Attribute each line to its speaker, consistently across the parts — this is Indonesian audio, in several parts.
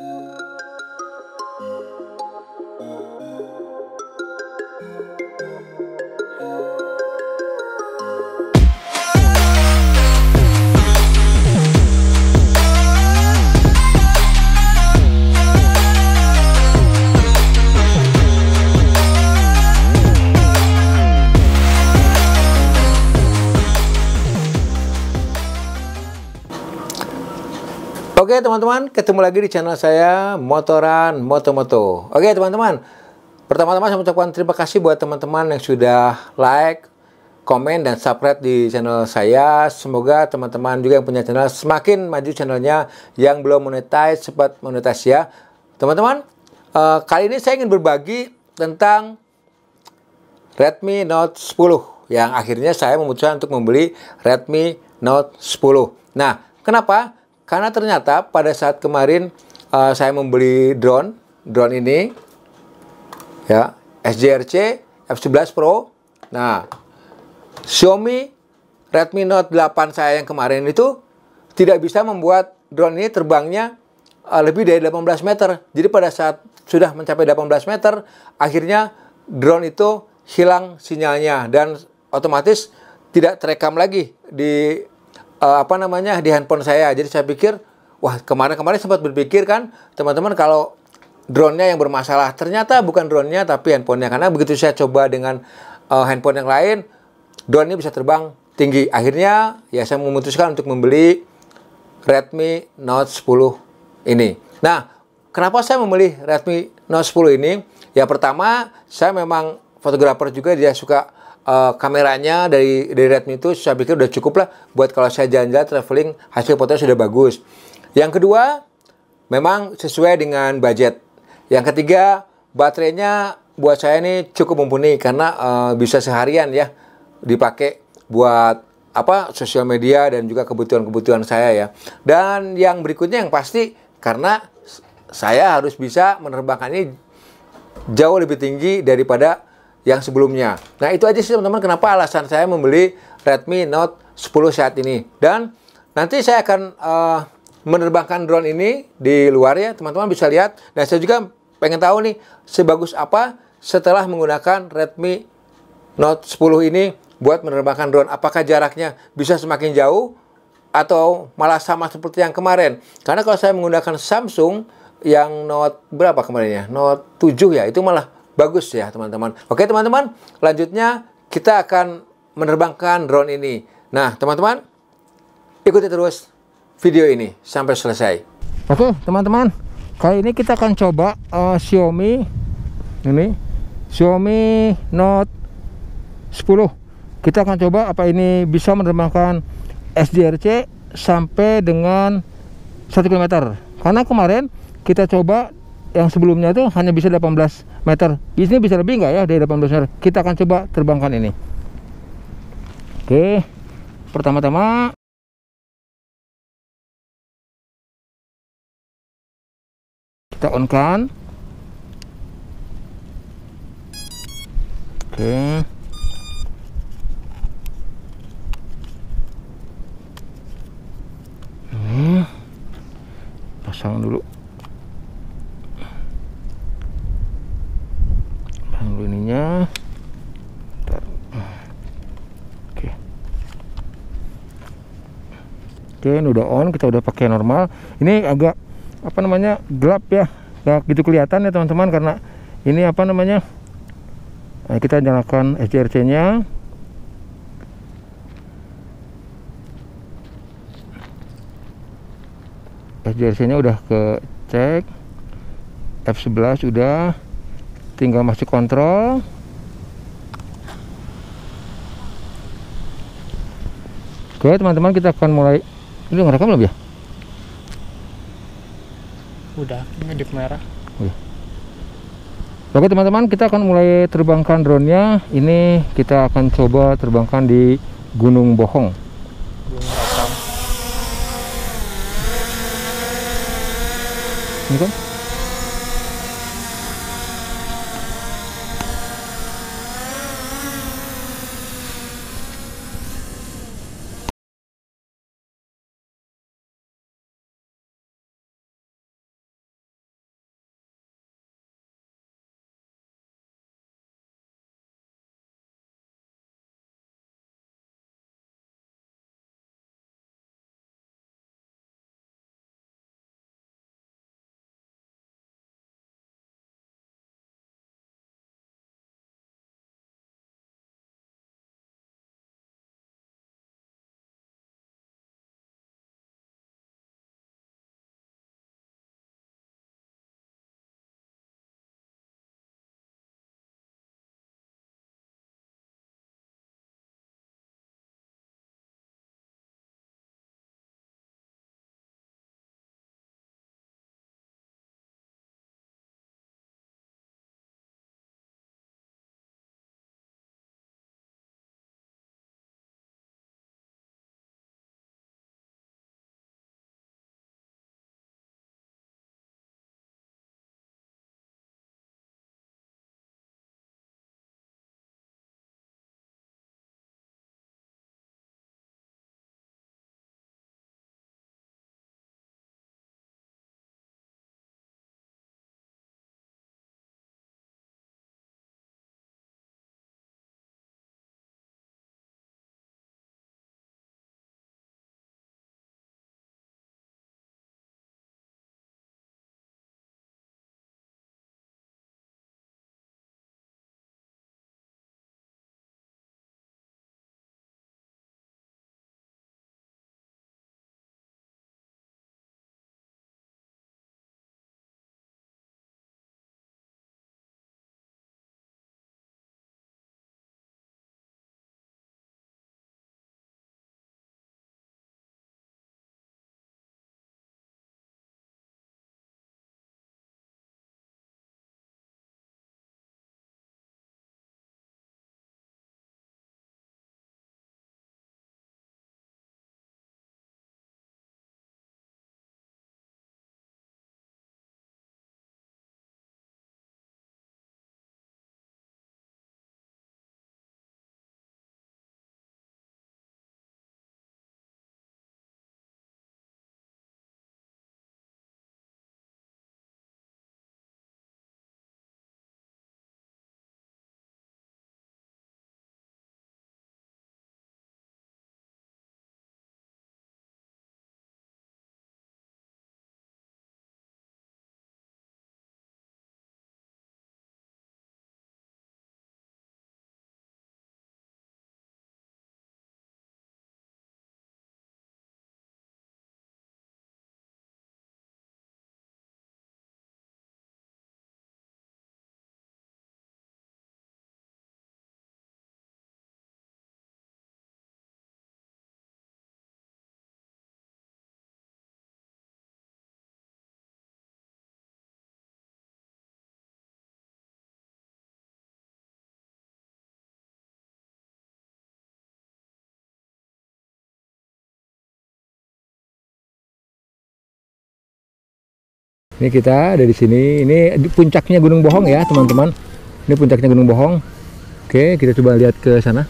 Speaker 1: you Oke teman-teman, ketemu lagi di channel saya Motoran Moto-Moto. Oke teman-teman, pertama-tama saya ucapkan terima kasih buat teman-teman yang sudah like, komen, dan subscribe di channel saya. Semoga teman-teman juga yang punya channel semakin maju channelnya yang belum monetize, cepat monetize ya. Teman-teman, uh, kali ini saya ingin berbagi tentang Redmi Note 10 yang akhirnya saya memutuskan untuk membeli Redmi Note 10. Nah, kenapa? Karena ternyata pada saat kemarin uh, saya membeli drone, drone ini ya, SJRC F11 Pro. Nah, Xiaomi Redmi Note 8 saya yang kemarin itu tidak bisa membuat drone ini terbangnya uh, lebih dari 18 meter. Jadi pada saat sudah mencapai 18 meter, akhirnya drone itu hilang sinyalnya dan otomatis tidak terekam lagi di uh, apa namanya di handphone saya. Jadi saya pikir, wah kemarin-kemarin sempat berpikir kan teman-teman kalau drone-nya yang bermasalah. Ternyata bukan drone-nya tapi handphone nya Karena begitu saya coba dengan uh, handphone yang lain, drone nya bisa terbang tinggi. Akhirnya ya saya memutuskan untuk membeli Redmi Note 10 ini. Nah, kenapa saya memilih Redmi Note 10 ini? Ya pertama, saya memang fotografer juga dia suka uh, kameranya dari dari Redmi itu saya pikir udah cukup lah buat kalau saya jalan-jalan traveling hasil fotonya sudah bagus. Yang kedua, memang sesuai dengan budget. Yang ketiga, baterainya buat saya ini cukup mumpuni karena uh, bisa seharian ya dipakai buat apa sosial media dan juga kebutuhan-kebutuhan saya ya. Dan yang berikutnya yang pasti karena saya harus bisa menerbangkan ini jauh lebih tinggi daripada yang sebelumnya. Nah, itu aja sih teman-teman kenapa alasan saya membeli Redmi Note 10 saat ini. Dan nanti saya akan uh, menerbangkan drone ini di luar ya, teman-teman bisa lihat. Nah saya juga pengen tahu nih sebagus apa setelah menggunakan Redmi Note 10 ini buat menerbangkan drone. Apakah jaraknya bisa semakin jauh atau malah sama seperti yang kemarin? Karena kalau saya menggunakan Samsung yang Note berapa kemarinnya? Note 7 ya, itu malah bagus ya teman-teman. Oke teman-teman, lanjutnya kita akan menerbangkan drone ini. Nah teman-teman, ikuti terus video ini sampai selesai. Oke teman-teman, kali ini kita akan coba uh, Xiaomi ini Xiaomi Note 10. Kita akan coba apa ini bisa menerbangkan SDRC sampai dengan 1 km. Karena kemarin kita coba yang sebelumnya itu hanya bisa 18 meter. Di sini bisa lebih nggak ya dari 18 meter? Kita akan coba terbangkan ini. Oke, pertama-tama kita on kan. Oke. Ini pasang dulu. oke ini udah on kita udah pakai normal ini agak apa namanya gelap ya nggak gitu kelihatan ya teman-teman karena ini apa namanya nah, kita nyalakan SCRC nya SCRC nya udah ke cek F11 udah tinggal masuk kontrol Oke teman-teman kita akan mulai ini udah ngerekam belum ya? Udah, ngedip merah. Oh udah. Iya. Oke teman-teman, kita akan mulai terbangkan drone-nya. Ini kita akan coba terbangkan di Gunung Bohong. Gunung Rakam. Ini kan?
Speaker 2: Ini kita ada di sini. Ini puncaknya Gunung Bohong ya, teman-teman. Ini puncaknya Gunung Bohong. Oke, kita coba lihat ke sana.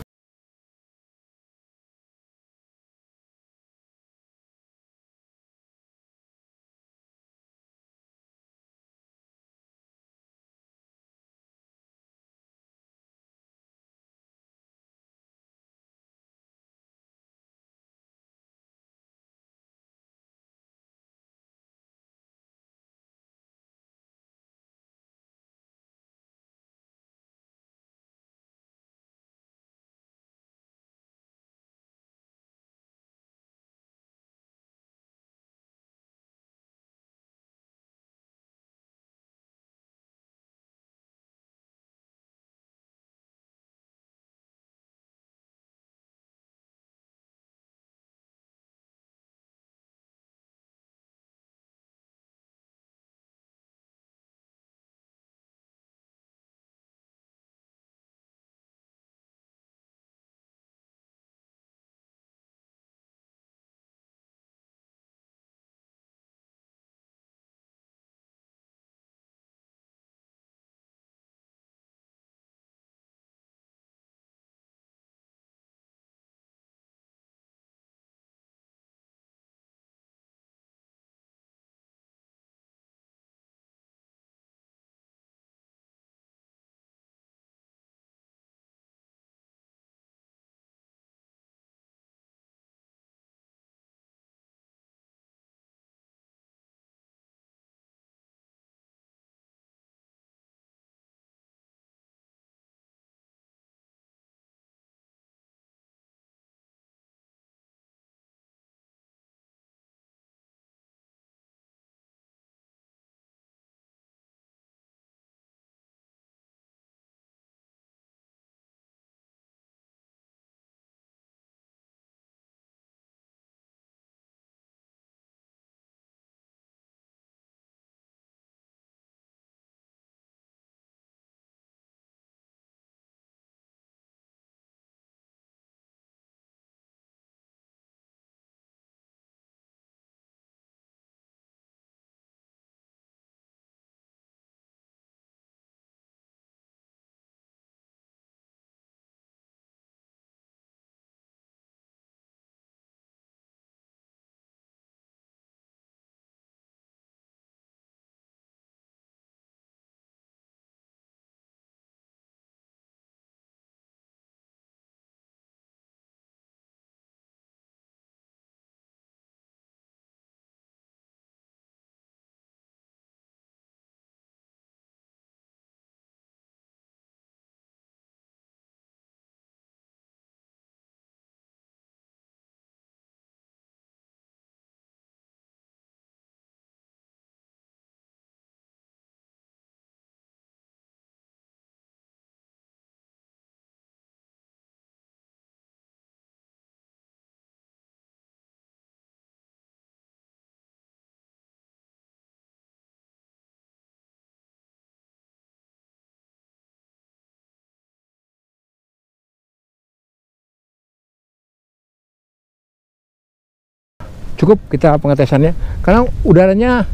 Speaker 1: cukup kita pengetesannya karena udaranya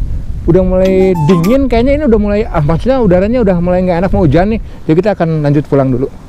Speaker 1: udah mulai dingin kayaknya ini udah mulai ah maksudnya udaranya udah mulai nggak enak mau hujan nih jadi kita akan lanjut pulang dulu